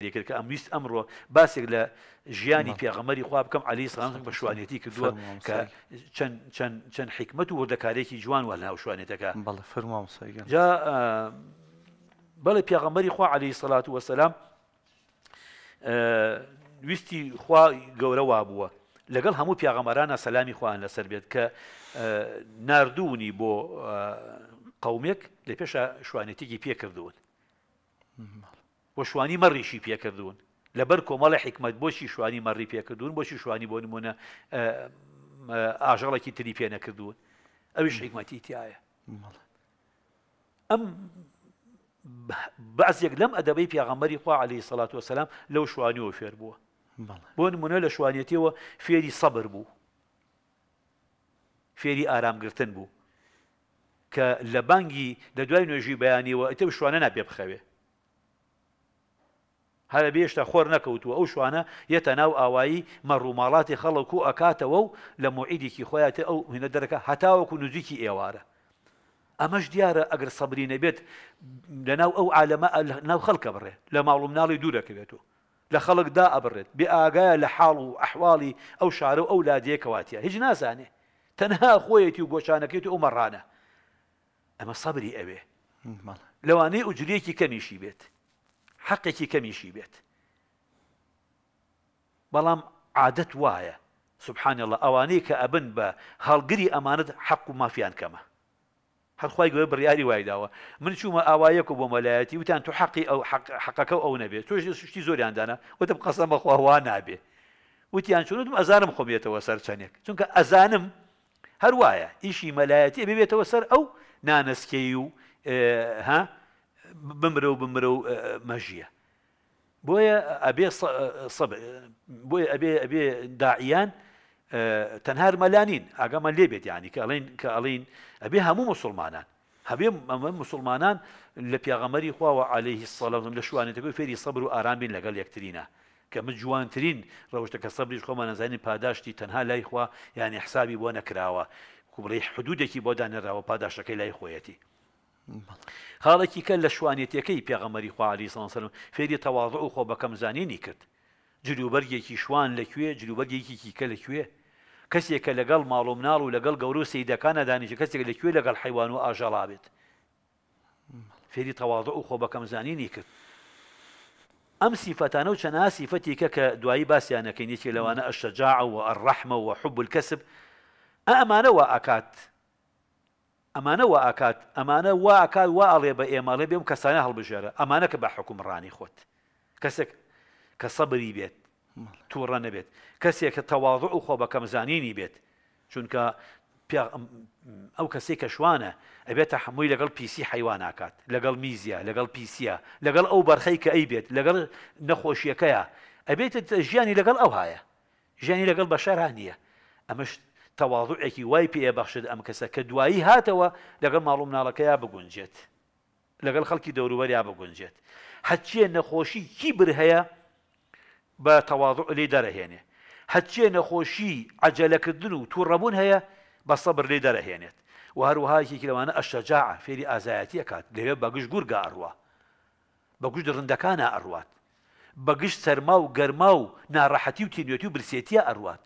کرد کە ئەمویست ئەمڕۆ باسێک لە ژیانی پێغەمەری خوا بکەم علی سلام بە شوانێتی کردووە کە چەند حکمت و وردەکارێکی جوان و ناو شوانێتەکە بەڵ فەرمام جا بەڵێ پێغەمەری خوا علی سەلات وەسەلام ویستی خوا گەورە وا بووە لەگەڵ هەموو پیاغەمەرانە سەلامی خوان لەسەر بێت کە نردوونی بۆ قومێک لە پێشە شوانێتێکی پێکردوون. بۆ شوانی مەڕیشی پێکردوون لەبەر کۆمەڵی حکمت بۆچی شوانی مەڕی پێکردوون بۆچی شوانی بۆ نمونە ئاژەڵێکی تری پێ نەکردوون ئەویش حکمەتی تایە ئەم بەعزێک لەم ئەدەبەی پیاغەمەری خوا علی سەلات وسلام لەو شوانیەوە فێر بووە بۆ نمونە لە شوانێتیەوە فێری سەبر بوو فێری ئارامگرتن بوو کە لە بانگی لە دوای نوێژی بياني ئەتە شوانە نابێ بخەوێ هەر بێشتا خۆر نەکەوتووە ئەو شوانە یەتە ناو ئاوایی مەڕووماڵاتی خەڵک و ئەکاتەوە و لە موعیدێکی خۆیاتە ئەو هینە دەرەکە هەتاوەکو نزیکی ئێوارە ئەمەش دیارە ئەگەر سەبری نەبێت لە ناو ئەو عالەمە ناو خەڵکە بڕێ لە ماڵوم ناڵی دوورەکەوێتەوە لە خەڵک دا ئەبڕێت بێ ئاگایە لە حاڵ و ئەحواڵی ئەو شارە و ئەو لادیە کەواتە هیچ نازانێ تەنها خۆیەتی و گۆچانەکەیت و ئەو مەڕانە ئەمە سەبری ئەوێ لەوانەیە ئوجرەیەکی کەمیشی بێت حەقێکی کەمیشی بيت بلام عادت وایە سبحان الله ئەوانەیە کە ئەبن بە امانت حق حەق و مافیان کەمە هەرخوای گوێ بڕیاری وایداوە من چوومە ئاوایەک و بۆ مەلایەتی وتان تو حەقی ئەو حەقەکە ئەو تو توش سوشتی زۆریاندانە وتم قەسە بەخواوا نابێ وتیان چونتم ئەزانم خۆمێتەوە سەر چەندێک چونکە ئەزانم هەر وایە ئیشی مەلایەتی ببێتەوە سەر ئەو او و آه، ها بمرە و بمرە و مەژیە بۆیە ئەبێ بۆیە ئەبێ ئەبێ داعیان تەنها مەلانین ئاگەمان لێبێت یانی کە ئەڵین کە ئەڵین ئەبێ هەموو مسلمانان هەبێ ئەمە مسلمانان لە پیاغەمەری خواوە عليهەیهی سەڵەن لە شوانێتەکەی فێری سەبر و ئارامبین لەگەڵ یەکترینە کە من جوانترین ڕەوشتە کە سەبریش خۆمان نزانین پاداشتی تەنها لای خوا یانی حسابی بۆ نەکراوە کوبڕی حدودێکی بۆ دانێراوە پاداشەکەی لای خۆیەتی خاڵێکی کە لە شوانێتەکەی پێغەمەری خوالی سەسەرم فێری تەواڵە و خۆ بەکەم زانینی کرد جلوبەرگێکی شوان لەکوێ جلوبەرگێکی کە لەکوێ کەسێکە لەگەڵ ماڵۆم ناڵ و لەگەڵ گەور و سیدەکانە دانیش کەسێک لەکوێ لەگەڵ حیوان و ئاژەڵا بێت فێری تەواڵە و خۆ بەکەم زانینی کرد ئەم سیفەتانە و چەنا سیفەتی کە کە دوایی باسییانەکەی نیێکی لەوانە ئەشەجاع و ئەڕەحمە و حب الكسب ئەمانەوە ئاکات امانه واکات امانه واکات وا ئەڵێ بە ئێمەڵێ كسانه کەسانە هەڵبژێرە ئەمانە کە بە حکومڕانی خۆت کەسێک کە سەبری بێت تووڕە نەبێت کەسێک کە تەواضع و خۆ بە کەمزانینی بێت چونکە ئەو کەسێک کە شوانە ئەبێتە هەمووی لەگەڵ پیسی ميزيا لەگەڵ بي لەگەڵ پیسە او برخيك اي بيت ئەی بێت لەگەڵ نەخۆشیەکەیە ئەبێتە ژیانی لەگەڵ ئەو هاە ژیانی لەگەڵ امشت تەواضوعێکی وای پێ بەخشت ئەم کەسە کە دوایی هاتەوە لەگەڵ ماڵوم ناڵەکەیا بگونجێت لەگەڵ خەڵکی دەوروبەریا بگونجێت هەچیە نەخۆشی کی بر هەیە بە تەواضع لێ دەرەهێنێ هەچیە نەخۆشی عجلەکردن و تووڕەبوون هەیە بە سەبر لێ دەرەهێنێت و هەروەهایەکی لەوانە ئەشەجا فێری ئازایەتی ئەکات لەوێ بەگشت گورگە ئەڕوە بەگوشت ڕندەکانە ئەڕوات بەگشت سەرما و گەرما و ناڕەحەتی و تینوێتی و برسێتیە ئەڕوات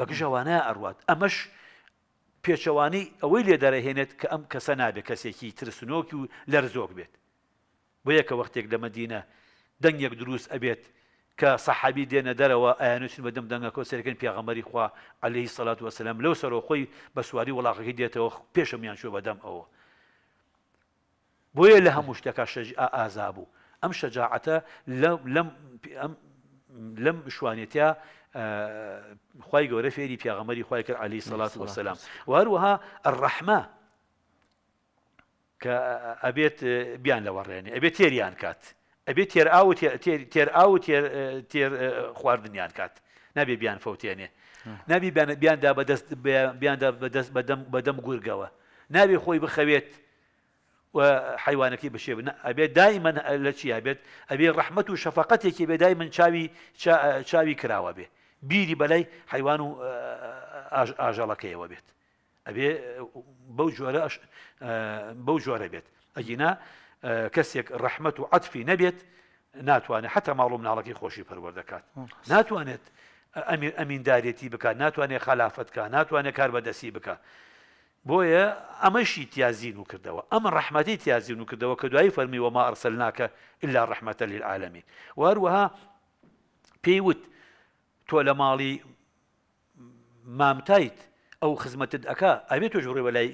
بە گژەوانە ئەروات ئەمەش پێچەوانی ئەوەی لێ دەرەهێنێت کە ئەم کەسە نابێت کەسێکی ترسنۆکی و لەرزۆک بێت بۆ یەکە وەختێک لە مدینە دەنگێک دروست ئەبێت کە سەحابی دێنە دەرەوە ئاەنووسن بەدەم دەنگە کۆسەرەکەن پێغەمەری خوا ئەلەی سەلات وەسلام لەو سەرۆخۆی بە سواری وڵاقەکە دێتەوە پێشەمیان شو بەدەم ئەوە بۆیە لە هەموو شتەکە شەج ئازا بوو ئەم شەجاعەتە لەم لەم شوانێتیا خی گەورە فێری پیاغەمەری خی کرد علی سەلات وسلام وهروەها ڕەحمە کە ئەبێت بیان لەوەڕێنێ ئەبێت تێریان کات ئەبێت تێر ئاو تێر ئاو تێر خواردنیان کات نابێ بیان فوتێنێ نابی بیاندا بەدەست بەدەم بەدەم گورگەوە نابێ خۆی بخەوێت حیوانەکەی بەشێ بن ئەبێت دایمەن لە چی ئەبێت ئەبێ ڕحمت و شەفقەتێکی بێ دایمەن چاوی چاوی کراوە بێ بیری بەلای حیوان و ئاژەڵەکەیەوە بێت ئەبێ بەو جۆرە بەو جۆرە بێت ئەگینا کەسێک ڕحمت و عەتفی نەبێت ناتوانێت حتا ماڵ و مناڵەکەی خۆشی پەروەردەکات ناتوانێت ئەمیندارێتی بکات ناتوانێت خلافەتکە ناتوانێت کار بەدەسی بکە بۆیە ئەمەشی تیازین و کردەوە ئەمە ڕحمەتی تیازین و کردەوە کە دوایی فەرمیوە ما ئەرسەلناکە إلا ڕحمەتە للعالمین وهروەها پێیوت تۆ لە ماڵی مامتایت ئەو خزمەتت ئەک ئەبێت تۆ ژوڕێ بەلای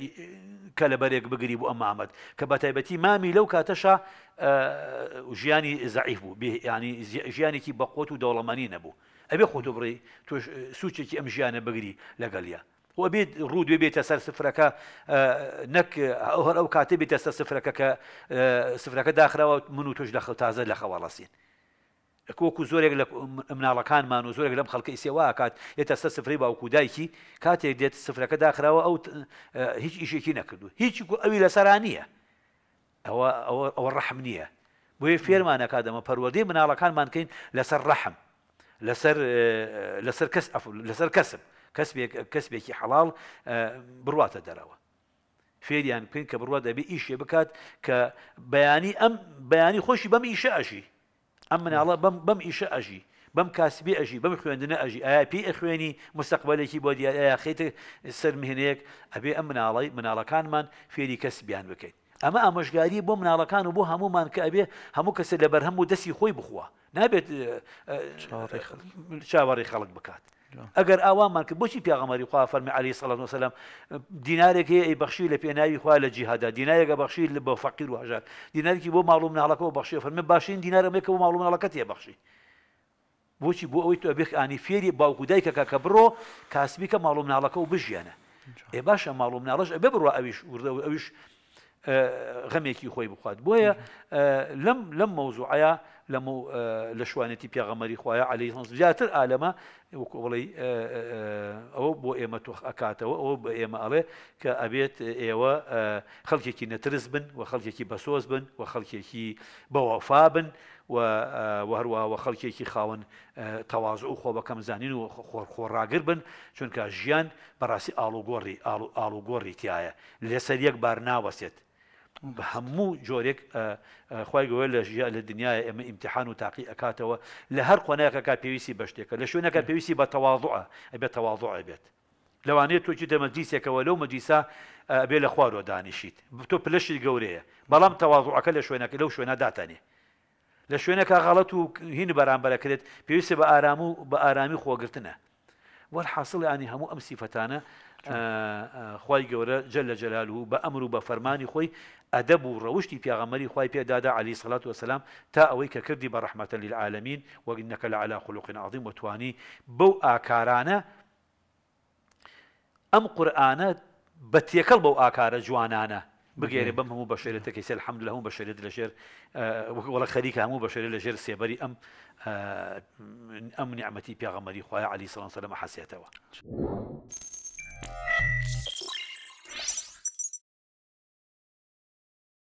کە لە بەرێک بگری بوو ئەمامەد کە بە تایبەتی مامی لەو کاتەشا ژیانی زعیف بوو ینی ژیانێکی بەقۆت و دەوڵەمانی نەبوو ئەبێ خۆ بڕی تۆ سوچێکی ئەم ژیانە بگری لەگەلیە هو بێت ڕوود بێتە سەر سفرەکە نەک هەر ئەو کاتێ بێتە سەر سفرەکە کە سفرەکە داخراوە من و توش لە تازە لە خەواڵەسین. کۆکو زۆرێک لە مناڵەکانمان و زۆرێک لەم خەڵکی سێواکات ێتە سە سفری باوکو دایکی کاتێک دێت سفرەکە داخراوە ئەو آه، هیچ ئیشێکی نەکردو هیچ ئەوی لەسەران نییە ئەوە ڕەحم نییە بۆیە فێرمانەکە دەمە پەروەدەی مناڵەکانمان کەین لسر رحم لەسەر کەسم کەسبێکی حەڵال بڕواتە دەرەوە فێریان بکەین کە بڕوا دەبێ ئیشێ بکات کە بەیانی ئەم بەیانی خۆشی بەم ئیشە ئەژی ئەم مناڵە بەم ئیشە ئەژی بەم کاسبی ئەژی بەم خوێندنە ئەژی ئایا پێ ئەخوێنی مستەقبلێکی بۆ دیارە خێتە سەر مهێنەیەک ئەبێ ئەم مناڵی مناڵەکانمان فێری کەسبیان بکەین ئەمە ئامۆژگاری بۆ مناڵەکان و بۆ هەمومان کە ئەبێ هەموو کەسە لە بەرهەم و دەستی خۆی بخوە نابێت چاوەڕی خەڵک بکات ئەگەر ئاوامان کە بۆچی پیاغەمەری خوا فەرمی علی سەڵات وسلام دیینارێک هەیە ئەی بەخشی لە پێناوی خوا لە جیهادا دیینایەکە بەخشی لە بە فەقیر و هەژار دیینارێکی بۆ ماڵوم ناڵەکەەوە بەخشی فەرمە باشین دیینارەمێکە بۆ ماڵوم ناڵەکەت هەیە بەخشی بۆچی بۆ ئەوەی تۆ بێخانی فێری باوکودایکەکە کە بڕۆ کاسبیکە ماڵوم ناڵەکە و بژیانە ئێ باشە ماڵوم ناڵش ئەبێ بڕە ئەویش وردە و ئەویش غەمێکی خۆی بخوات بۆیە لەم لەم مەوزوعە لەمە لە شوانێتی پیاغەمەری خخوایە علی هەنز زیاتر ئالەمە وڵی ئەوە بۆ ئێمە تۆخ ئەکاتەوە ئەوە بە ئێمە ئەڵێ کە ئەبێت ئێوە خەڵکێکی نەترس بن و خەڵکێکی بەسۆز بن و خەڵکێکی بەوەفا بن هەروەوە خەڵکێکی خاون تەواز و خۆ بەکەم زانین و خۆڕاگر بن چونکە ژیان بەڕاستی ئالوگۆڕی ئالوگۆڕی تایە لەسەر یەک بار ناوەسێت بە هەموو جۆرێک خی گەوە لە ژیا لە دنیای ئەمە ئیمتحان و تاقی ئەکاتەوە لە هەر قۆناکەکە پێویستی بە شتێکە لە شوێنەکە پێویستی بە تەواضعە ئەبێت تەواضعە بێت لەوانێت تۆکی دەمەجلیسێکەوە لەو مەجلیسا بێ لە خوارۆ دانیشیت تۆ پلشی گەورەیە بەڵام تەواضعەکە لە شوێنەکە لەو شوێنە داتانێ لە شوێنەکە غەڵەت و هین بەرامبەرەکرێت پێویستە بە ئارام و بە ئارامی خۆگرتنە وەرحاصڵ ینی هەموو ئەم سیفەتانە خی گەورە جل لە جەلال و بە ئەمر و بە فەرمانی خۆی ئەدەب و ڕەوشی پیاغەمەری خی پێدادا علی سەلات وسلام تا ئەوەی کە کردی بە ڕحمەتە للعاالمین وەگنەکە لە علا خلوقین عظیم وتوانی بەو ئاکارانە ئەم قورآانە بە تێکەڵ بەو ئاکارە جوانانە بگەێنێ بەم هەموو بە شێرێتەکەی سێ حەمد لە هەوو بە شێرێت لە ژێر وەڵە خەریکە هەموو بە شێرە لە ژێر سێبەری ئەم ئەم نیعممەتی پیاغەمەری خخوایە علی سەڵان سەلمە حەسێتەوە. Thank you.